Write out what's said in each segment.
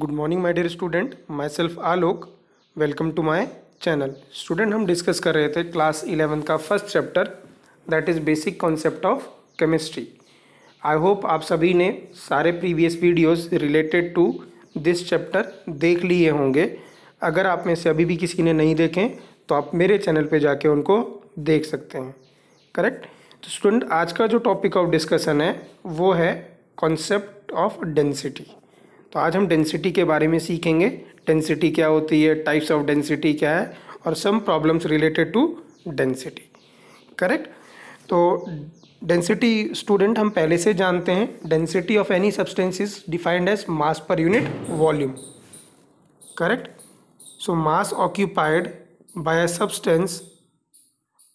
Good morning my dear student myself Alok welcome to my channel student हम discuss कर रहे थे class eleven का first chapter that is basic concept of chemistry I hope आप सभी ने सारे previous videos related to this chapter देख लिए होंगे अगर आप में से अभी भी किसी ने नहीं देखें तो आप मेरे चैनल पर जाके उनको देख सकते हैं करेक्ट तो स्टूडेंट आज का जो टॉपिक ऑफ डिस्कशन है वो है कॉन्सेप्ट ऑफ डेंसिटी तो आज हम डेंसिटी के बारे में सीखेंगे डेंसिटी क्या होती है टाइप्स ऑफ डेंसिटी क्या है और some problems related to density correct तो डेंसिटी स्टूडेंट हम पहले से जानते हैं density of any substance is defined as mass per unit volume correct so mass occupied by a substance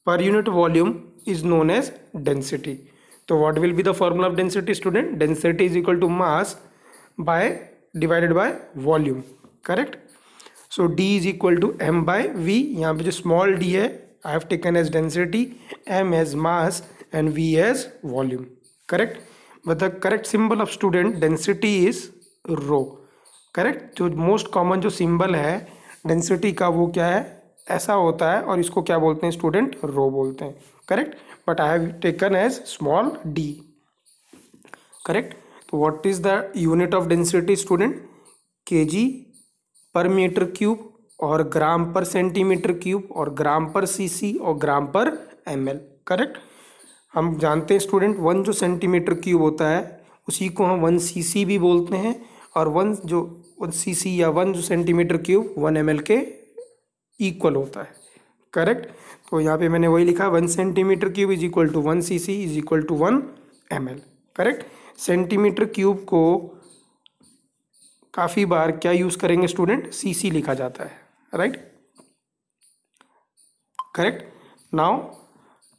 per unit volume is known as density तो what will be the formula of density student density is equal to mass by divided by volume correct so d is equal to m by v यहाँ पे जो small d है I have taken as density m as mass and v as volume correct but the correct symbol of student density is rho correct जो most common जो symbol है density का वो क्या है ऐसा होता है और इसको क्या बोलते हैं स्टूडेंट रो बोलते हैं correct but I have taken as small D correct what is the unit of density student kg per meter cube और ग्राम पर सेंटीमीटर क्यूब और ग्राम पर सीसी और ग्राम पर एमएल करेक्ट हम जानते हैं स्टूडेंट वन जो सेंटीमीटर क्यूब होता है उसी को हम वन सीसी भी बोलते हैं और वन जो वन सीसी या वन जो सेंटीमीटर क्यूब वन एमएल के इक्वल होता है करेक्ट तो यहाँ पे मैंने वही लिखा one centimetre cube is equal to one C C is equal to one M L correct centimetre cube को काफ़ी बार क्या यूज़ करेंगे स्टूडेंट सीसी लिखा जाता है right correct now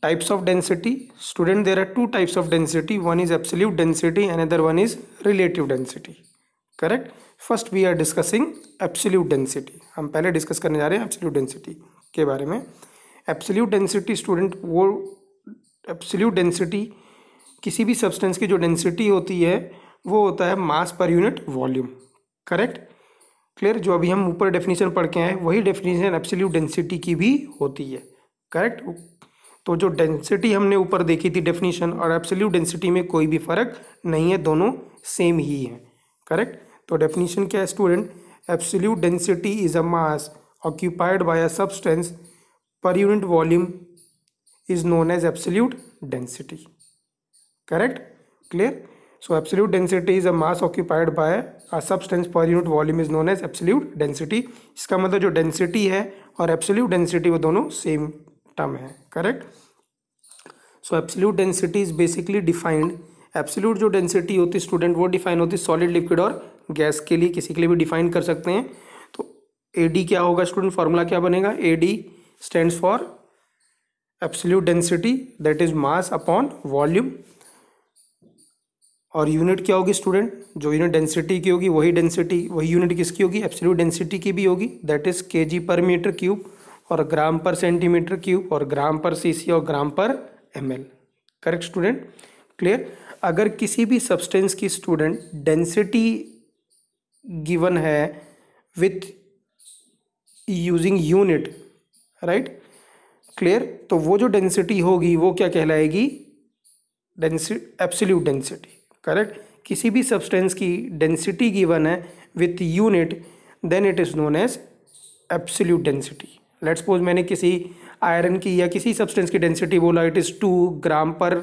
types of density student there are two types of density one is absolute density and other one is relative density correct first we are discussing absolute density हम पहले discuss करने जा रहे हैं absolute density के बारे में absolute density student वो एब्सोल्यूट डेंसिटी किसी भी सब्सटेंस की जो डेंसिटी होती है वो होता है मास per unit volume correct clear जो अभी हम ऊपर डेफिनेशन पढ़ के आए वही डेफिनेशन एब्सोल्यूट डेंसिटी की भी होती है करेक्ट तो जो डेंसिटी हमने ऊपर देखी थी डेफिनेशन और एब्सोल्यूट डेंसिटी में कोई भी फर्क नहीं है दोनों सेम ही है करेक्ट तो डेफिनेशन क्या है student absolute density is a mass occupied by a substance per unit volume is known as absolute density correct clear so absolute density is a mass occupied by a substance per unit volume is known as absolute density इसका मतलब जो density है और absolute density वो दोनों same term है correct so absolute density is basically defined absolute जो density होती है स्टूडेंट वो डिफाइन होती है सॉलिड लिक्विड और गैस के लिए किसी के लिए भी डिफाइन कर सकते हैं तो ए डी क्या होगा स्टूडेंट फार्मूला क्या बनेगा A D stand for absolute density that is mass upon volume और यूनिट क्या होगी स्टूडेंट जो यूनिट डेंसिटी की होगी वही डेंसिटी वही यूनिट किसकी होगी एब्सोल्यूट डेंसिटी की भी होगी दैट इज़ के जी पर मीटर क्यूब और ग्राम पर सेंटीमीटर क्यूब और ग्राम पर सीसी और ग्राम पर एमएल करेक्ट स्टूडेंट क्लियर अगर किसी भी सब्सटेंस की स्टूडेंट डेंसिटी गिवन है with using unit right clear तो वो जो डेंसिटी होगी वो क्या कहलाएगी डेंसि एब्सोल्यूट डेंसिटी करेक्ट किसी भी सब्सटेंस की डेंसिटी गिवन है with unit then it is known as absolute density let suppose मैंने किसी आयरन की या किसी सब्सटेंस की डेंसिटी बोला it is two gram per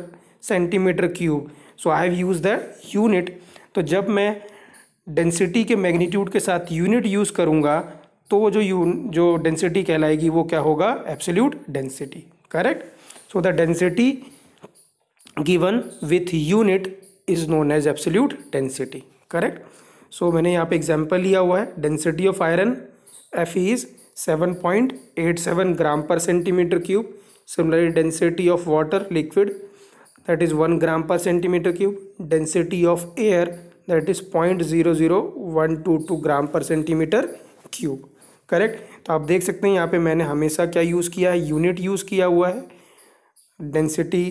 centimetre cube so I have use the unit तो जब मैं डेंसिटी के मैग्नीट्यूड के साथ यूनिट यूज़ करूँगा तो वो जो यू जो डेंसिटी कहलाएगी वो क्या होगा absolute density correct so the density given with unit is known as absolute density correct so मैंने यहाँ पे एग्जाम्पल लिया हुआ है density of iron F is seven point eight seven gram per centimetre cube similarly density of water liquid that is one gram per centimetre cube density of air that is point zero zero one two two gram per centimetre cube correct तो आप देख सकते हैं यहाँ पे मैंने हमेशा क्या यूज़ किया है यूनिट यूज़ किया हुआ है डेंसिटी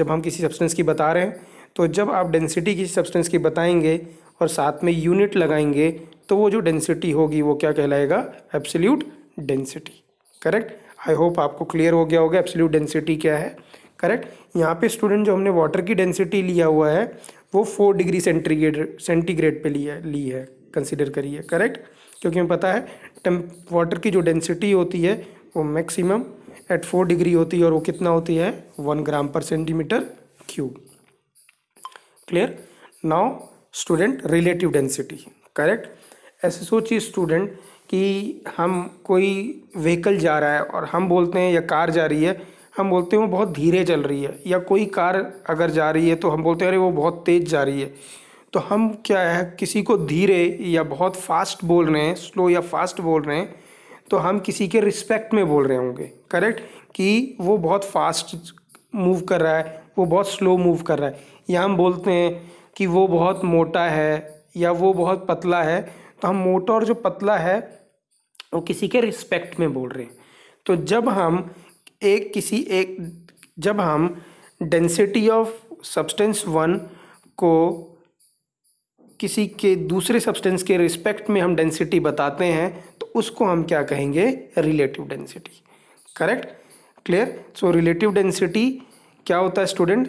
जब हम किसी सब्सटेंस की बता रहे हैं तो जब आप डेंसिटी किसी सब्सटेंस की बताएंगे और साथ में यूनिट लगाएंगे तो वो जो डेंसिटी होगी वो क्या कहलाएगा absolute density correct I hope आपको क्लियर हो गया होगा एब्सोल्यूट डेंसिटी क्या है करेक्ट यहाँ पे स्टूडेंट जो हमने वाटर की डेंसिटी लिया हुआ है वो फोर डिग्री सेंटीग्रेड सेंटीग्रेड पे लिया ली है कंसिडर करिए करेक्ट क्योंकि हमें पता है टेम वाटर की जो डेंसिटी होती है वो मैक्सिमम एट फोर डिग्री होती है और वो कितना होती है one gram per centimetre cube clear now student relative density correct ऐसे सोचिए स्टूडेंट कि हम कोई व्हीकल जा रहा है और हम बोलते हैं या कार जा रही है हम बोलते हैं वो बहुत धीरे चल रही है या कोई कार अगर जा रही है तो हम बोलते हैं अरे वो बहुत तेज़ जा रही है तो हम क्या है किसी को धीरे या बहुत फास्ट बोल रहे हैं स्लो या फास्ट बोल रहे हैं तो हम किसी के रिस्पेक्ट में बोल रहे होंगे करेक्ट कि वो बहुत फास्ट मूव कर रहा है वो बहुत स्लो मूव कर रहा है या हम बोलते हैं कि वो बहुत मोटा है या वो बहुत पतला है तो हम मोटा और जो पतला है वो किसी के रिस्पेक्ट में बोल रहे हैं तो जब हम एक किसी एक जब हम डेंसिटी ऑफ सब्सटेंस वन को किसी के दूसरे सब्सटेंस के रिस्पेक्ट में हम डेंसिटी बताते हैं तो उसको हम क्या कहेंगे relative density correct clear so relative density क्या होता है स्टूडेंट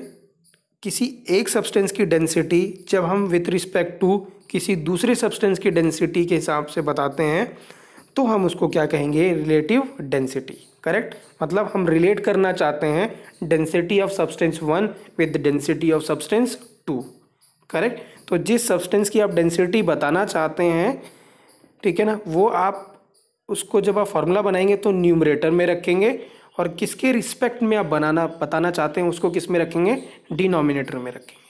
किसी एक सब्सटेंस की डेंसिटी जब हम विथ रिस्पेक्ट टू किसी दूसरे सब्सटेंस की डेंसिटी के हिसाब से बताते हैं तो हम उसको क्या कहेंगे रिलेटिव डेंसिटी करेक्ट मतलब हम रिलेट करना चाहते हैं density of substance one with density of substance two correct तो जिस सब्सटेंस की आप डेंसिटी बताना चाहते हैं ठीक है ना वो आप उसको जब आप फॉर्मूला बनाएंगे तो न्यूमरेटर में रखेंगे और किसके रिस्पेक्ट में आप बनाना बताना चाहते हैं उसको किस में रखेंगे डिनोमिनेटर में रखेंगे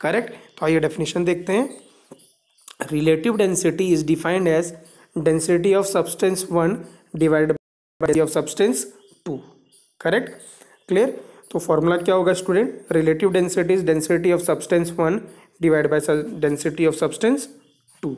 करेक्ट तो आइए डेफिनेशन देखते हैं relative density is defined as density of substance one divide by of substance two correct clear तो फॉर्मूला क्या होगा student relative density is density of substance one divide by density of substance two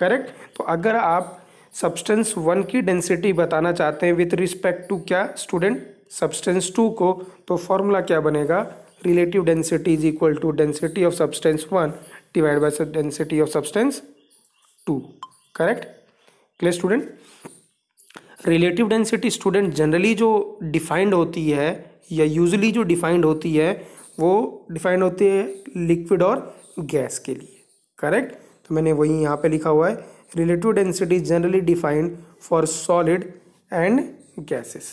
correct तो अगर आप substance one की density बताना चाहते हैं विथ रिस्पेक्ट टू क्या स्टूडेंट सब्सटेंस टू को तो फॉर्मूला क्या बनेगा relative density is equal to density of substance one divide by density of substance two correct clear student relative density student generally जो डिफाइंड होती है या यूजली जो डिफाइंड होती है वो डिफाइंड होती है लिक्विड और गैस के लिए करेक्ट तो मैंने वही यहाँ पे लिखा हुआ है relative density is generally defined for solid and gases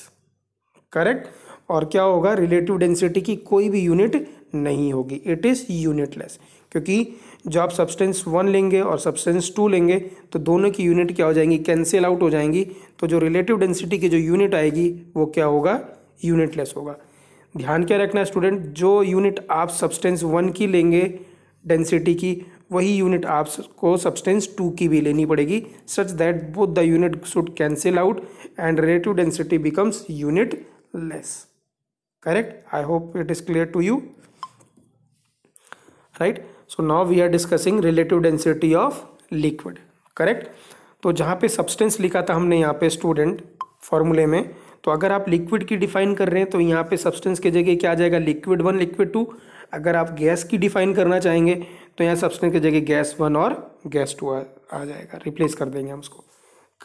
correct और क्या होगा रिलेटिव डेंसिटी की कोई भी यूनिट नहीं होगी इट इज़ यूनिटलेस क्योंकि जो आप सब्सटेंस वन लेंगे और सब्सटेंस टू लेंगे तो दोनों की यूनिट क्या हो जाएंगी कैंसिल आउट हो जाएंगी तो जो रिलेटिव डेंसिटी की जो यूनिट आएगी वो क्या होगा यूनिटलेस होगा ध्यान क्या रखना स्टूडेंट जो यूनिट आप सब्सटेंस वन की लेंगे डेंसिटी की वही यूनिट आपको सब्सटेंस टू की भी लेनी पड़ेगी such that both the unit should cancel out and relative density becomes unitless correct I hope it is clear to you right so now we are discussing relative density of liquid correct तो जहाँ पे substance लिखा था हमने यहाँ पे student फॉर्मूले में तो अगर आप लिक्विड की डिफाइन कर रहे हैं तो यहाँ पे सब्सटेंस की जगह क्या आ जाएगा लिक्विड वन लिक्विड टू अगर आप गैस की डिफाइन करना चाहेंगे तो यहाँ सब्सटेंस की जगह गैस वन और गैस टू आ, आ जाएगा रिप्लेस कर देंगे हम उसको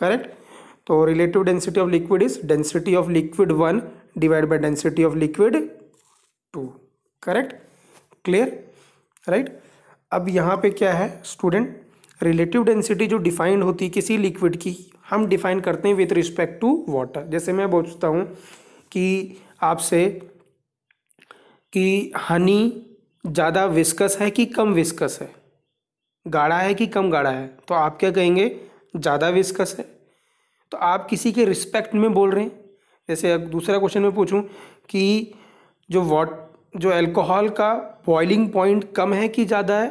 करेक्ट तो relative density of liquid is density of liquid one divide by density of liquid two correct clear right अब यहाँ पे क्या है स्टूडेंट रिलेटिव डेंसिटी जो डिफाइंड होती है किसी लिक्विड की हम डिफाइन करते हैं विथ रिस्पेक्ट टू वाटर जैसे मैं बोलता हूँ कि आपसे कि हनी ज़्यादा विस्कस है कि कम विस्कस है गाढ़ा है कि कम गाढ़ा है तो आप क्या कहेंगे ज़्यादा विस्कस है तो आप किसी के रिस्पेक्ट में बोल रहे हैं जैसे अब दूसरा क्वेश्चन मैं पूछूं कि जो वॉट जो अल्कोहल का बॉइलिंग पॉइंट कम है कि ज़्यादा है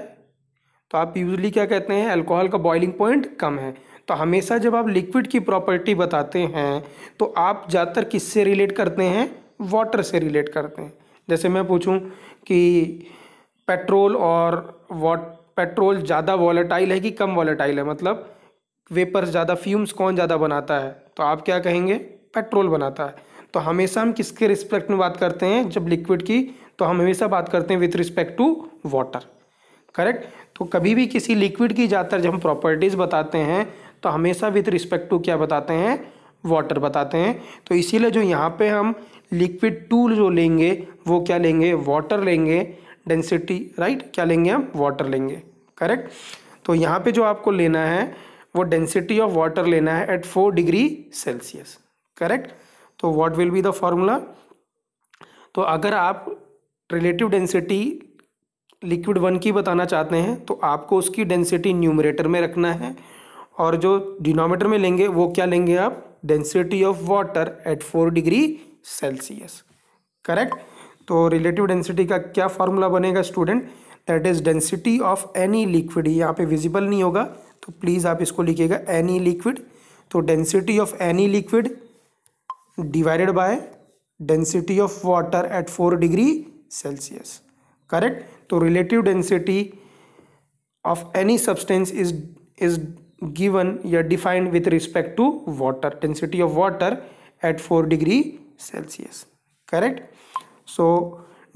तो आप यूजली क्या कहते हैं अल्कोहल का बॉइलिंग पॉइंट कम है तो हमेशा जब आप लिक्विड की प्रॉपर्टी बताते हैं तो आप ज़्यादातर किससे रिलेट करते हैं वाटर से रिलेट करते हैं जैसे मैं पूछूं कि पेट्रोल और वॉट पेट्रोल ज़्यादा वॉलेटाइल है कि कम वॉलेटाइल है मतलब वेपर्स ज़्यादा फ्यूम्स कौन ज़्यादा बनाता है तो आप क्या कहेंगे पेट्रोल बनाता है तो हमेशा हम किसके रिस्पेक्ट में बात करते हैं जब लिक्विड की तो हम हमेशा बात करते हैं with respect to water correct तो कभी भी किसी लिक्विड की ज़्यादातर जब हम प्रॉपर्टीज़ बताते हैं तो हमेशा विथ रिस्पेक्ट टू क्या बताते हैं वाटर बताते हैं तो इसीलिए जो यहाँ पे हम लिक्विड टूल जो लेंगे वो क्या लेंगे वाटर लेंगे डेंसिटी राइट क्या लेंगे हम वाटर लेंगे करेक्ट तो यहाँ पे जो आपको लेना है वो डेंसिटी ऑफ वाटर लेना है at four degree Celsius correct तो what will be the formula तो अगर आप रिलेटिव डेंसिटी लिक्विड वन की बताना चाहते हैं तो आपको उसकी डेंसिटी न्यूमरेटर में रखना है और जो डिनोमीटर में लेंगे वो क्या लेंगे आप density of water at four degree Celsius correct तो रिलेटिव डेंसिटी का क्या फार्मूला बनेगा student that is density of any liquid यहाँ पे विजिबल नहीं होगा तो प्लीज़ आप इसको लिखिएगा एनी लिक्विड तो density of any liquid divided by density of water at four degree Celsius correct तो relative density of any substance is is given या defined with respect to water density of water at four degree Celsius correct so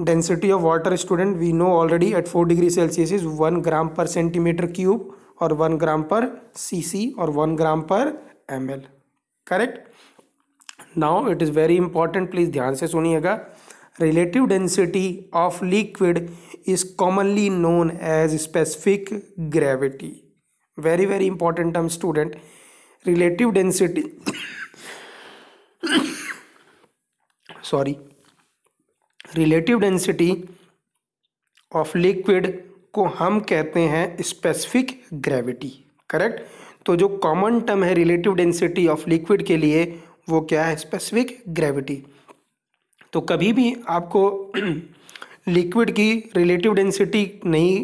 density of water student we know already at 4 degree celsius is 1 gram per centimeter cube or 1 gram per cc or 1 gram per ml correct now it is very important please ध्यान से सुनिएगा relative density of liquid is commonly known as specific gravity very very important term student relative density sorry relative density of liquid को हम कहते हैं specific gravity correct तो जो common term है रिलेटिव डेंसिटी ऑफ लिक्विड के लिए वो क्या है स्पेसिफिक ग्रेविटी तो कभी भी आपको लिक्विड की रिलेटिव डेंसिटी नहीं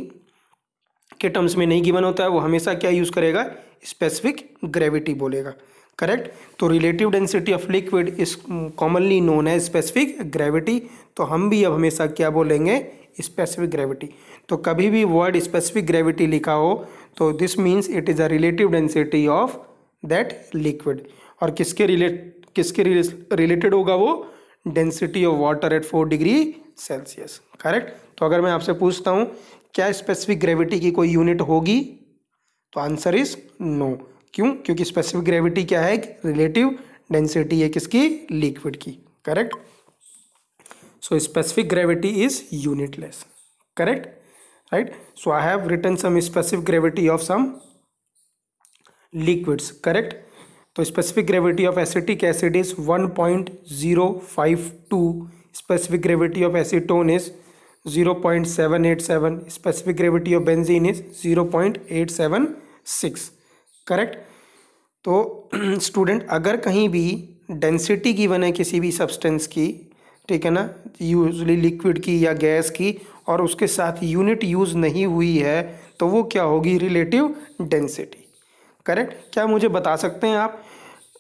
के टर्म्स में नहीं गिवन होता है वो हमेशा क्या यूज़ करेगा स्पेसिफिक ग्रेविटी बोलेगा करेक्ट तो relative density of liquid is commonly known है स्पेसिफिक ग्रेविटी तो हम भी अब हमेशा क्या बोलेंगे स्पेसिफिक ग्रेविटी तो कभी भी वर्ड स्पेसिफिक ग्रेविटी लिखा हो तो this means it is a relative density of that liquid और किसके रिलेट किसके रिलेटेड होगा वो density of water at four degree Celsius correct तो अगर मैं आपसे पूछता हूँ क्या स्पेसिफिक ग्रेविटी की कोई यूनिट होगी तो आंसर इज़ नो no. क्यों क्योंकि स्पेसिफिक ग्रेविटी क्या है रिलेटिव डेंसिटी है किसकी लिक्विड की correct so specific gravity is unitless correct right so I have written some specific gravity of some liquids correct तो specific gravity of acetic acid is one point zero five two specific gravity of acetone is zero point seven eight seven specific gravity of benzene is zero point eight seven six correct तो student अगर कहीं भी density given है किसी भी substance की ठीक है ना यूजली लिक्विड की या गैस की और उसके साथ यूनिट यूज़ नहीं हुई है तो वो क्या होगी रिलेटिव डेंसिटी करेक्ट क्या मुझे बता सकते हैं आप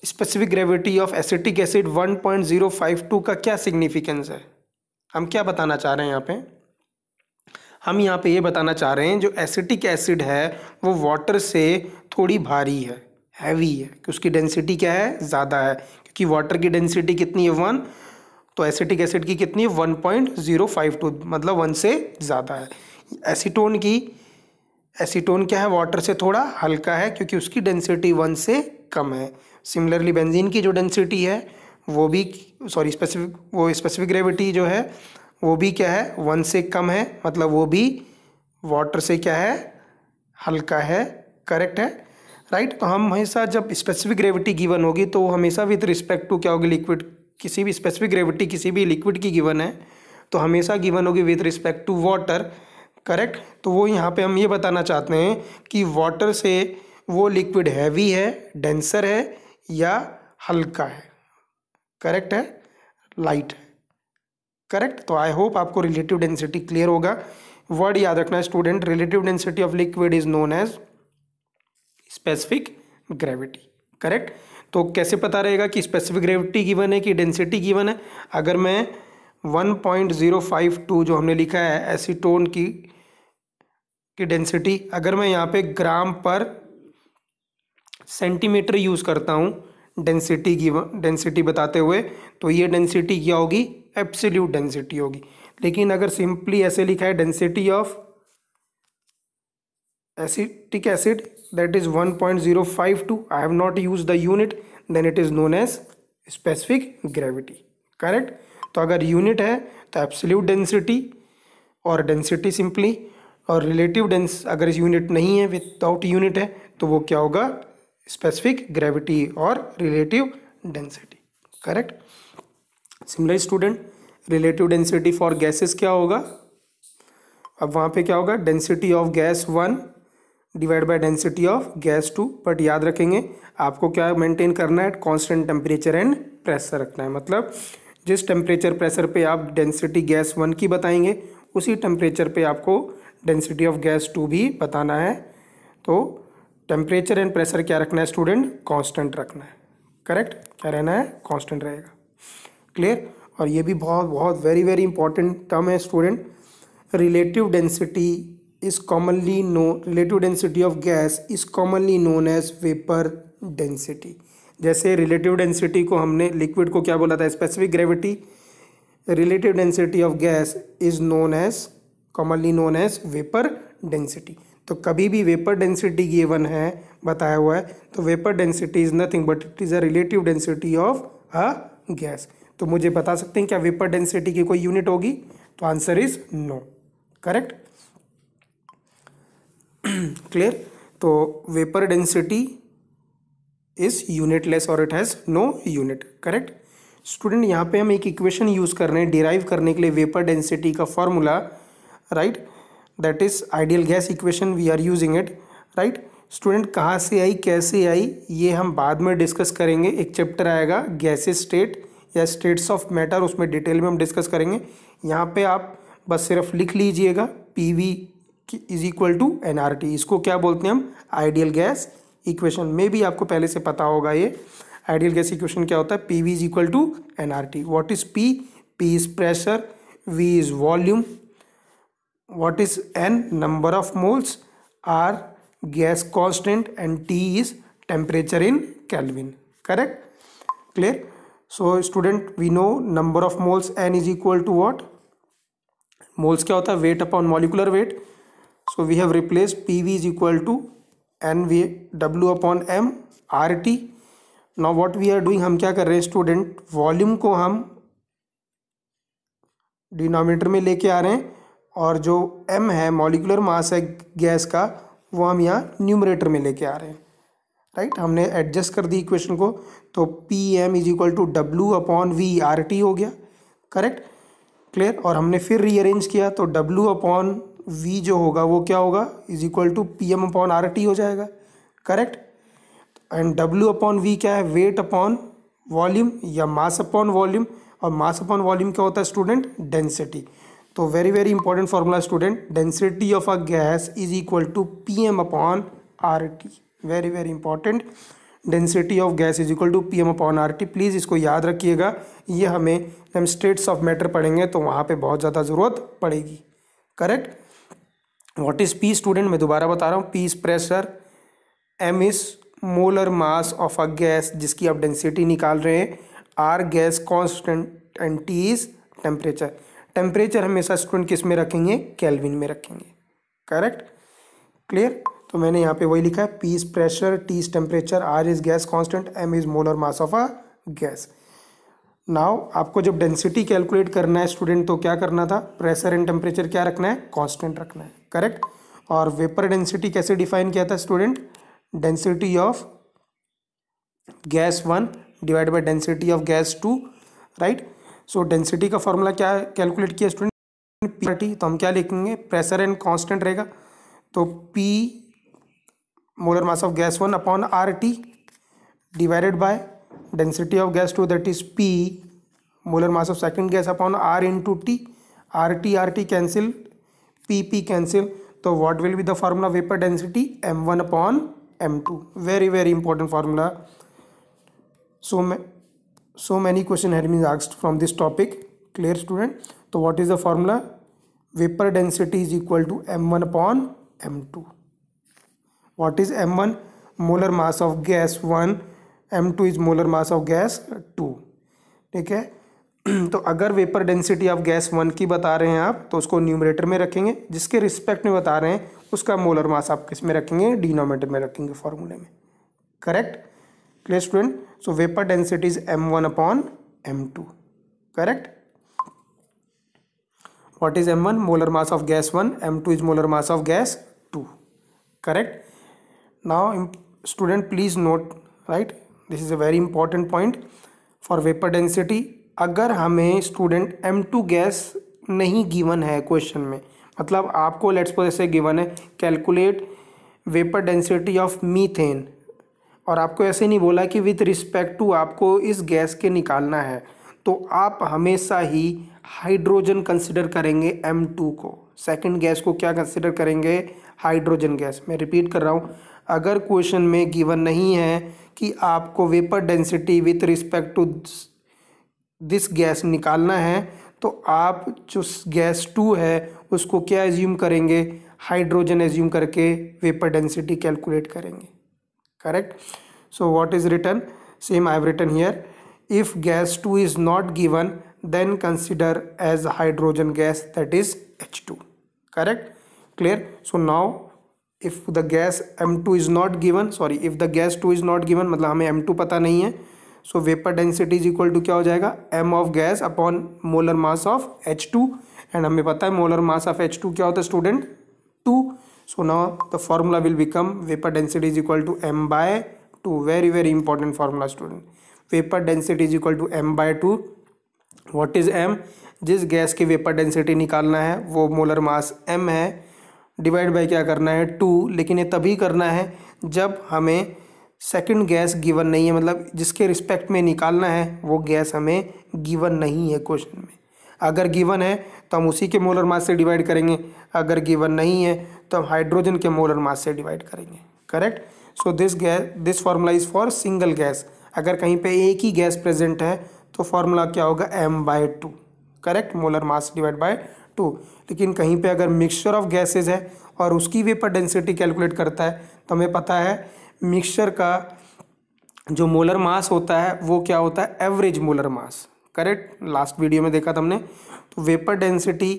specific gravity of acetic acid 1.052 का क्या सिग्निफिकेंस है हम क्या बताना चाह रहे हैं यहाँ पे हम यहाँ पे ये बताना चाह रहे हैं जो एसिटिक एसिड है वो वाटर से थोड़ी भारी है हैवी है कि उसकी डेंसिटी क्या है ज़्यादा है क्योंकि वाटर की डेंसिटी कितनी है वन तो एसिटिक एसिड की कितनी मतलब है one point zero five two मतलब वन से ज़्यादा है एसीटोन की एसीटोन क्या है वाटर से थोड़ा हल्का है क्योंकि उसकी डेंसिटी वन से कम है सिमिलरली बेंजीन की जो डेंसिटी है वो भी सॉरी स्पेसिफिक वो स्पेसिफिक ग्रेविटी जो है वो भी क्या है वन से कम है मतलब वो भी वाटर से क्या है हल्का है करेक्ट है राइट right? तो हम हमेशा जब स्पेसिफिक ग्रेविटी गिवन होगी तो हमेशा विथ रिस्पेक्ट टू क्या होगी लिक्विड किसी भी स्पेसिफिक ग्रेविटी किसी भी लिक्विड की गिवन है तो हमेशा गिवन होगी with respect to water correct तो वो यहाँ पे हम ये बताना चाहते हैं कि वाटर से वो लिक्विड हैवी है डेंसर है या हल्का है करेक्ट है लाइट है करेक्ट तो आई होप आपको रिलेटिव डेंसिटी क्लियर होगा वर्ड याद रखना student relative density of liquid is known as specific gravity correct तो कैसे पता रहेगा कि स्पेसिफिक ग्रेविटी गिवन है कि डेंसिटी गिवन है अगर मैं 1.052 जो हमने लिखा है एसीटोन की की डेंसिटी अगर मैं यहाँ पे ग्राम पर सेंटीमीटर यूज़ करता हूँ डेंसिटी की डेंसिटी बताते हुए तो ये डेंसिटी क्या होगी एप्सल्यूट डेंसिटी होगी लेकिन अगर सिंपली ऐसे लिखा है density of acetic acid that is one point zero five two I have not use the unit then it is known as specific gravity correct तो अगर यूनिट है तो एप्सल्यूट डेंसिटी और डेंसिटी सिंपली और relative dense अगर unit नहीं है without unit है तो वो क्या होगा स्पेसिफिक ग्रेविटी और relative density correct similar student relative density for gases क्या होगा अब वहाँ पे क्या होगा density of gas one divide by density of gas two but याद रखेंगे आपको क्या मेंटेन करना है कांस्टेंट टेम्परेचर एंड प्रेशर रखना है मतलब जिस टेम्परेचर प्रेशर पे आप डेंसिटी गैस वन की बताएंगे उसी टेम्परेचर पे आपको डेंसिटी ऑफ गैस टू भी बताना है तो टेम्परेचर एंड प्रेशर क्या रखना है स्टूडेंट कांस्टेंट रखना है करेक्ट क्या रहना है कांस्टेंट रहेगा क्लियर और ये भी बहुत बहुत वेरी वेरी इंपॉर्टेंट टर्म है student relative density is commonly known relative density of gas is commonly known as vapour density जैसे रिलेटिव डेंसिटी को हमने लिक्विड को क्या बोला था specific gravity relative density of gas is known as commonly known as vapour density तो कभी भी वेपर डेंसिटी गिवन है बताया हुआ है तो vapour density is nothing but it is a relative density of a gas तो मुझे बता सकते हैं क्या वेपर डेंसिटी की कोई यूनिट होगी तो answer is no correct clear तो वेपर डेंसिटी इज यूनिटलेस और it has no unit correct student यहाँ पे हम एक इक्वेशन यूज़ कर रहे हैं डिराइव करने के लिए वेपर डेंसिटी का formula right right? That is ideal gas equation we are using it right student कहाँ से आई कैसे आई ये हम बाद में डिस्कस करेंगे एक चैप्टर आएगा गैसेज स्टेट या स्टेट्स ऑफ मैटर उसमें डिटेल में हम डिस्कस करेंगे यहाँ पे आप बस सिर्फ लिख लीजिएगा P V is equal to N R T इसको क्या बोलते हैं हम आइडियल गैस इक्वेशन में भी आपको पहले से पता होगा ये आइडियल गैस इक्वेशन क्या होता है P V is equal to N R T what is P P is pressure V is volume what is n number of moles r gas constant and t is temperature in kelvin correct clear so student we know number of moles n is equal to what moles क्या होता है weight upon molecular weight so we have replace P V is equal to N V W upon M R T now what we are doing हम क्या कर रहे हैं student volume को हम डिनोमीटर में लेके आ रहे हैं और जो एम है मॉलिकुलर मास है गैस का वो हम यहाँ न्यूमरेटर में लेके आ रहे हैं राइट हमने एडजस्ट कर दी इक्वेशन को तो P M is equal to W upon V R T हो गया करेक्ट क्लियर और हमने फिर रीअरेंज किया तो डब्ल्यू अपॉन वी जो होगा वो क्या होगा is equal to P M upon R T हो जाएगा correct and W upon V क्या है वेट अपॉन वॉल्यूम या मास अपॉन वॉल्यूम और मास अपॉन वॉल्यूम क्या होता है स्टूडेंट डेंसिटी तो very very important formula student density of a gas is equal to P M upon R T very very important density of gas is equal to P M upon R T please इसको याद रखिएगा ये हमें हम states of matter पढ़ेंगे तो वहाँ पे बहुत ज़्यादा ज़रूरत पड़ेगी correct what is P student मैं दोबारा बता रहा हूँ P is pressure M is molar mass of a gas जिसकी आप डेंसिटी निकाल रहे हैं R gas constant and T is temperature temperature हमेशा स्टूडेंट किस में रखेंगे कैलविन में रखेंगे करेक्ट क्लियर तो मैंने यहाँ पे वही लिखा है P is pressure T is temperature R is gas constant M is molar mass of a gas now आपको जब डेंसिटी कैलकुलेट करना है स्टूडेंट तो क्या करना था प्रेशर एंड टेम्परेचर क्या रखना है कॉन्स्टेंट रखना है करेक्ट और वेपर डेंसिटी कैसे डिफाइन किया था student density of gas one divide by density of gas two right so so, density का फॉर्मूला क्या है कैलकुलेट किया स्टूडेंट पी तो हम क्या लिखेंगे प्रेशर एंड कांस्टेंट रहेगा तो P molar mass of gas one upon R T divided by density of gas two that is P molar mass of second gas upon R into T R T R T cancel P P cancel तो what will be the formula vapour density M one upon M two very very important formula so मैं so many question had been asked from this topic clear student so what is the formula vapor density is equal to m1 upon m2 what is m1 molar mass of gas one M two is molar mass of gas two ठीक है तो अगर vapour density of gas one की बता रहे हैं आप तो उसको न्यूमरेटर में रखेंगे जिसके रिस्पेक्ट में बता रहे हैं उसका मोलर मास आप किस में रखेंगे डिनोमेटर में रखेंगे फॉर्मूले में correct clear student so vapour density is M one upon M two correct what is M one molar mass of gas one M two is molar mass of gas two correct now student please note right this is a very important point for vapour density अगर हमें student M two gas नहीं given है question में मतलब आपको let's pose से given है calculate vapour density of methane और आपको ऐसे नहीं बोला कि विथ रिस्पेक्ट टू आपको इस गैस के निकालना है तो आप हमेशा ही हाइड्रोजन कंसिडर करेंगे एम टू को सेकेंड गैस को क्या कंसिडर करेंगे हाइड्रोजन गैस मैं रिपीट कर रहा हूँ अगर क्वेश्चन में गिवन नहीं है कि आपको vapour density with respect to this gas निकालना है तो आप जो गैस टू है उसको क्या एज्यूम करेंगे हाइड्रोजन एज्यूम करके वेपर डेंसिटी कैलकुलेट करेंगे correct so what is written same i have written here if gas 2 is not given then consider as hydrogen gas that is h2 correct clear so now if the gas m2 is not given sorry if the gas 2 is not given matlab hame m2 pata nahi hai so vapor density is equal to kya ho jayega m of gas upon molar mass of h2 and हमें पता है molar mass of h2 क्या होता है student 2 so now the formula will become vapor density is equal to m by 2 very very important formula student vapor density is equal to m by 2 what is m जिस gas की vapour density निकालना है वो molar mass m है divide by क्या करना है to लेकिन ये तभी करना है जब हमें सेकंड गैस गिवन नहीं है मतलब जिसके रिस्पेक्ट में निकालना है वो गैस हमें गिवन नहीं है क्वेश्चन में अगर गिवन है तो हम उसी के मोलर मास से डिवाइड करेंगे अगर गिवन नहीं है तो हम हाइड्रोजन के मोलर मास से डिवाइड करेंगे correct so this gas this formula is for single gas अगर कहीं पे एक ही गैस प्रेजेंट है तो फार्मूला क्या होगा M by two correct molar mass divide by two लेकिन कहीं पे अगर मिक्सचर ऑफ गैसेज है और उसकी वेपर डेंसिटी कैलकुलेट करता है तो हमें पता है मिक्सचर का जो मोलर मास होता है वो क्या होता है average molar mass correct last video में देखा था हमने तो वेपर डेंसिटी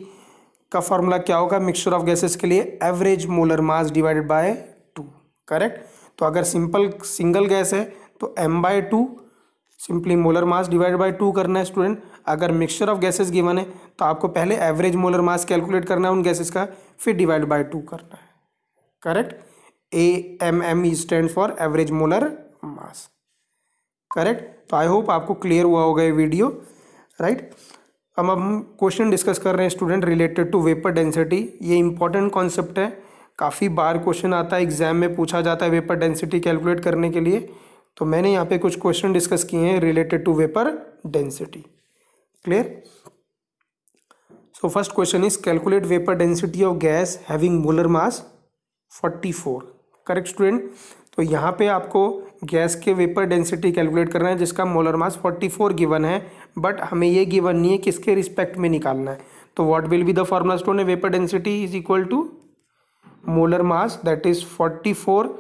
का फॉर्मूला क्या होगा मिक्सचर ऑफ गैसेस के लिए average molar mass divided by two correct तो अगर सिंपल सिंगल गैस है तो M by two simply molar mass divide by two करना है स्टूडेंट अगर मिक्सचर ऑफ गैसेस गिवन है तो आपको पहले एवरेज मोलर मास कैलकुलेट करना है उन गैसेस का फिर डिवाइड बाय टू करना है correct A M M E stand for average molar mass correct तो आई होप आपको क्लियर हुआ होगा ये वीडियो राइट अब हम क्वेश्चन डिस्कस कर रहे हैं student related to vapour density ये इंपॉर्टेंट कॉन्सेप्ट है काफ़ी बार क्वेश्चन आता है एग्जाम में पूछा जाता है वेपर डेंसिटी कैलकुलेट करने के लिए तो मैंने यहाँ पे कुछ क्वेश्चन डिस्कस किए हैं related to vapour density clear so first question is calculate vapour density of gas having molar mass four correct student तो यहाँ पे आपको गैस के वेपर डेंसिटी कैलकुलेट कर रहे हैं जिसका मोलर मास 44 गिवन है बट हमें ये गिवन नहीं है किसके रिस्पेक्ट में निकालना है तो what will be the formula stone vapour density is equal to molar mass that is forty four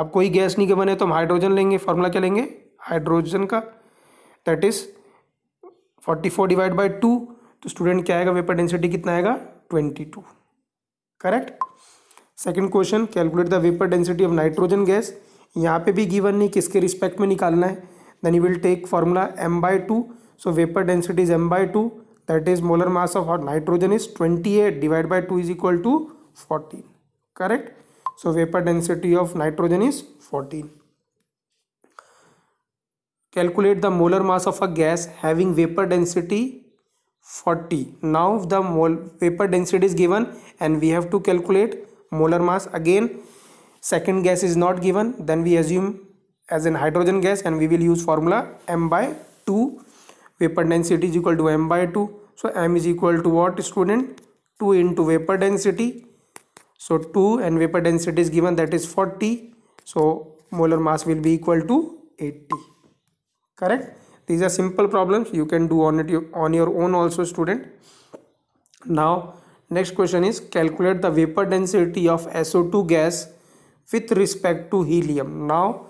अब कोई गैस नहीं गिवन है तो हम हाइड्रोजन लेंगे फार्मूला क्या लेंगे हाइड्रोजन का that is forty four divide by two तो स्टूडेंट क्या आएगा वेपर डेंसिटी कितना आएगा twenty two correct second question calculate the vapour density of nitrogen gas यहाँ पे भी गिवन नहीं किसके रिस्पेक्ट में निकालना है then you will take formula M by two so vapour density is M by two that is molar mass of hot nitrogen is twenty eight divide by two is equal to fourteen correct so vapour density of nitrogen is fourteen calculate the molar mass of a gas having vapour density forty now the mole vapour density is given and we have to calculate molar mass again second gas is not given then we assume as an hydrogen gas and we will use formula m by 2 vapor density is equal to m by 2 so m is equal to what student 2 into vapor density so 2 and vapor density is given that is 40 so molar mass will be equal to 80 correct these are simple problems you can do on it on your own also student now next question is calculate the vapor density of SO2 gas with respect to helium. Now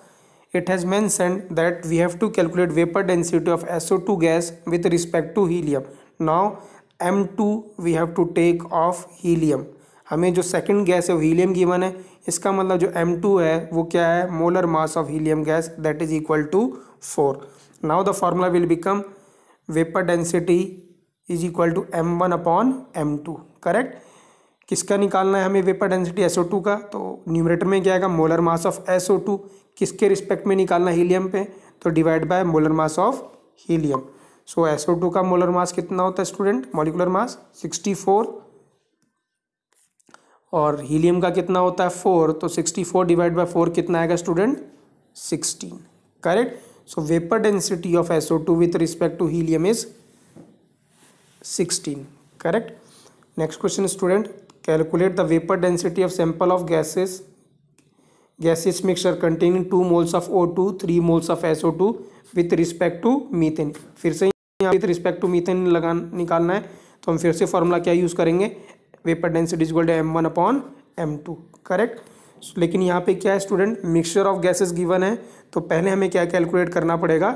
it has mentioned that we have to calculate vapor density of SO2 gas with respect to helium. Now M2 we have to take off helium. हमें जो second gas है वो helium given है इसका मतलब जो M2 है वो क्या है molar mass of helium gas that is equal to four now the formula will become vapour density is equal to M one upon M two correct किसका निकालना है हमें वेपर डेंसिटी टू का तो न्यूमरेटर में क्या आएगा मोलर मास ऑफ टू किसके रिस्पेक्ट में निकालना हीलियम पे तो divide by molar mass of helium so two का मोलर मास कितना होता है स्टूडेंट मॉलिकुलर मास 64 और हीलियम का कितना होता है फोर तो sixty four divide by four कितना आएगा student sixteen correct so vapour density of SO two with respect to helium is sixteen correct next question student calculate density of sample of gases gases of containing two moles of O two three moles of S O two with respect to methane फिर से with respect to methane लगा निकालना है तो हम फिर से formula क्या यूज़ करेंगे vapour density is gold M one upon M two correct लेकिन यहाँ पे क्या है student mixture of gases given है तो पहले हमें क्या कैलकुलेट करना पड़ेगा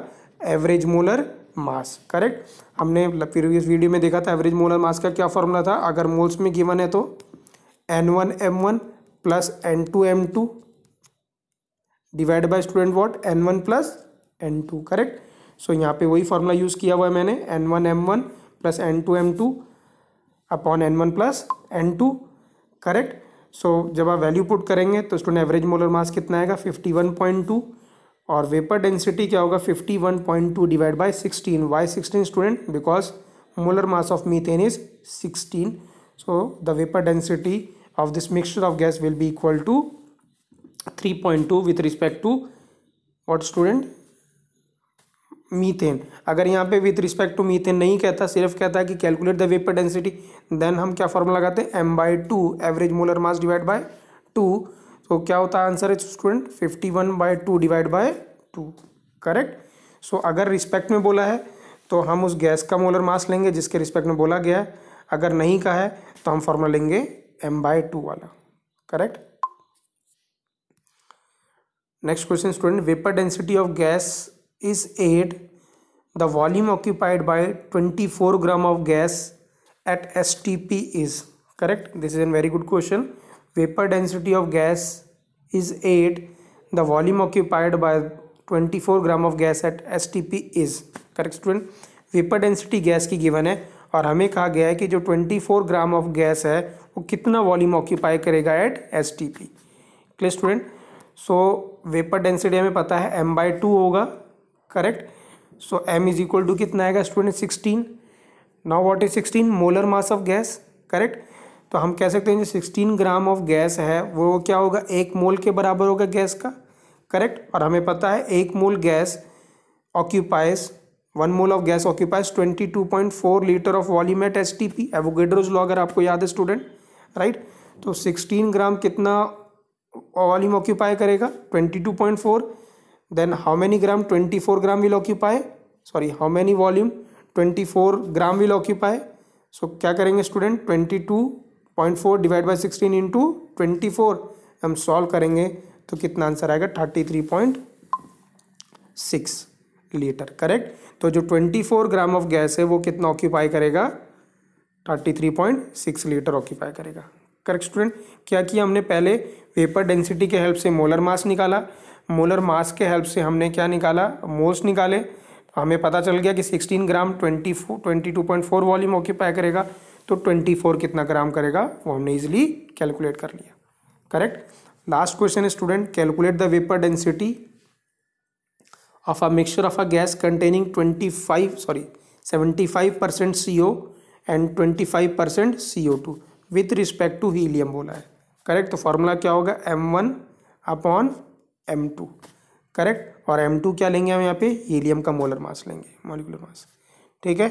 एवरेज मोलर मास करेक्ट हमने प्रीवियस वीडियो में देखा था एवरेज मोलर मास का क्या फॉर्मूला था अगर मोल्स में गिवन है तो N one M one plus N two M two divide by student what N one plus N two correct so यहाँ पे वही फॉर्मूला यूज़ किया हुआ है मैंने N one M one plus N two M two upon N one plus N two correct so जब आप value put करेंगे तो स्टूडेंट एवरेज मोलर मास कितना आएगा फिफ्टी वन पॉइंट टू और वेपर डेंसिटी क्या होगा fifty one point two divide by sixteen why sixteen student because molar mass of methane is sixteen So the vapor density of this mixture of gas will be equal to 3.2 with respect to what student methane अगर यहाँ पे with respect to methane नहीं कहता सिर्फ कहता है कि calculate the vapour density then हम क्या फॉर्मूला लगाते हैं M by two average molar mass divide by two तो क्या होता है आंसर है student fifty one by two divide by two correct so अगर रिस्पेक्ट में बोला है तो हम उस गैस का मोलर मास लेंगे जिसके रिस्पेक्ट में बोला गया है अगर नहीं का है तो हम फॉर्मूला लेंगे एम बाय टू वाला correct next question student vapour density of gas is eight the volume occupied by twenty four gram of gas at S T P is correct this is an very good question vapour density of gas is eight the volume occupied by twenty four gram of gas at S T P is correct student vapour density gas की given है और हमें कहा गया है कि जो 24 ग्राम of gas है वो कितना वॉल्यूम ऑक्यूपाई करेगा at S T P clear student so vapour density हमें पता है एम बाई टू होगा correct so M is equal to कितना आएगा student sixteen now what is sixteen molar mass of gas correct तो हम कह सकते हैं जो सिक्सटीन ग्राम ऑफ गैस है वो क्या होगा एक मोल के बराबर होगा गैस का करेक्ट और हमें पता है एक mole gas occupies one mole of gas occupies twenty two point four litre of volume at S T P Avogadro's law अगर आपको याद है स्टूडेंट राइट तो सिक्सटीन ग्राम कितना वॉल्यूम ऑक्यूपाई करेगा twenty two point four then how many gram twenty four gram will occupy sorry how many volume twenty four gram will occupy so क्या करेंगे student twenty four divide by 16 into twenty हम solve करेंगे तो कितना answer आएगा thirty three point six litre correct तो जो 24 ग्राम of gas है वो कितना ऑक्यूपाई करेगा 33.6 लीटर ऑक्यूपाई करेगा करेक्ट स्टूडेंट क्या किया हमने पहले वेपर डेंसिटी के हेल्प से मोलर मास निकाला मोलर मास के हेल्प से हमने क्या निकाला मोल्स निकाले तो हमें पता चल गया कि 16 ग्राम 24 22.4 वॉल्यूम ऑक्यूपाई करेगा तो 24 कितना ग्राम करेगा वो हमने इजीली कैलकुलेट कर लिया correct last question student calculate the vapour density of a mixture of a gas containing 25 sorry 75 percent C O and 25 percent C O two with respect to बोला है करेक्ट तो फॉर्मूला क्या होगा M one upon M two correct और M two क्या लेंगे हम यहाँ पे हीलियम का मोलर मास लेंगे मोलिकुलर मास ठीक है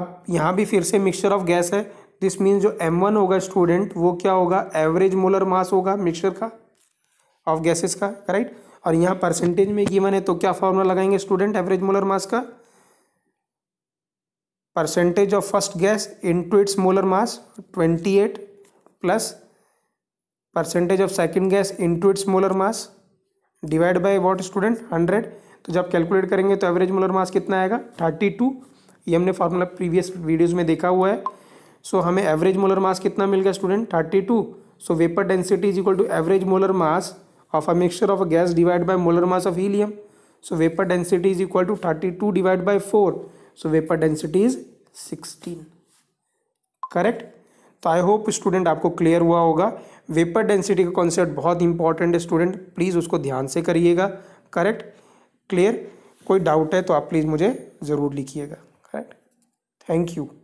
अब यहाँ भी फिर से मिक्सचर ऑफ गैस है दिस मीन्स जो एम वन होगा स्टूडेंट वो क्या होगा एवरेज मोलर मास होगा मिक्सचर का ऑफ गैसेस का करेक्ट और यहाँ परसेंटेज में गिवन है तो क्या फॉर्मूला लगाएंगे स्टूडेंट एवरेज मोलर मास का percentage of first gas into its molar mass twenty eight plus percentage of second gas into its molar mass divide by what student hundred तो जब calculate करेंगे तो average molar mass कितना आएगा thirty two ये हमने formula previous videos में देखा हुआ है सो so, हमें एवरेज मोलर मास कितना मिल गया student thirty two so vapour density is equal to average molar mass a mixture of a gas divide by molar mass of helium so vapour density is equal to thirty two divide by four so vapour density is sixteen correct तो I hope student आपको clear हुआ होगा vapour density का concept बहुत important है student please उसको ध्यान से करिएगा करेक्ट क्लियर कोई डाउट है तो आप प्लीज़ मुझे ज़रूर लिखिएगा करेक्ट थैंक यू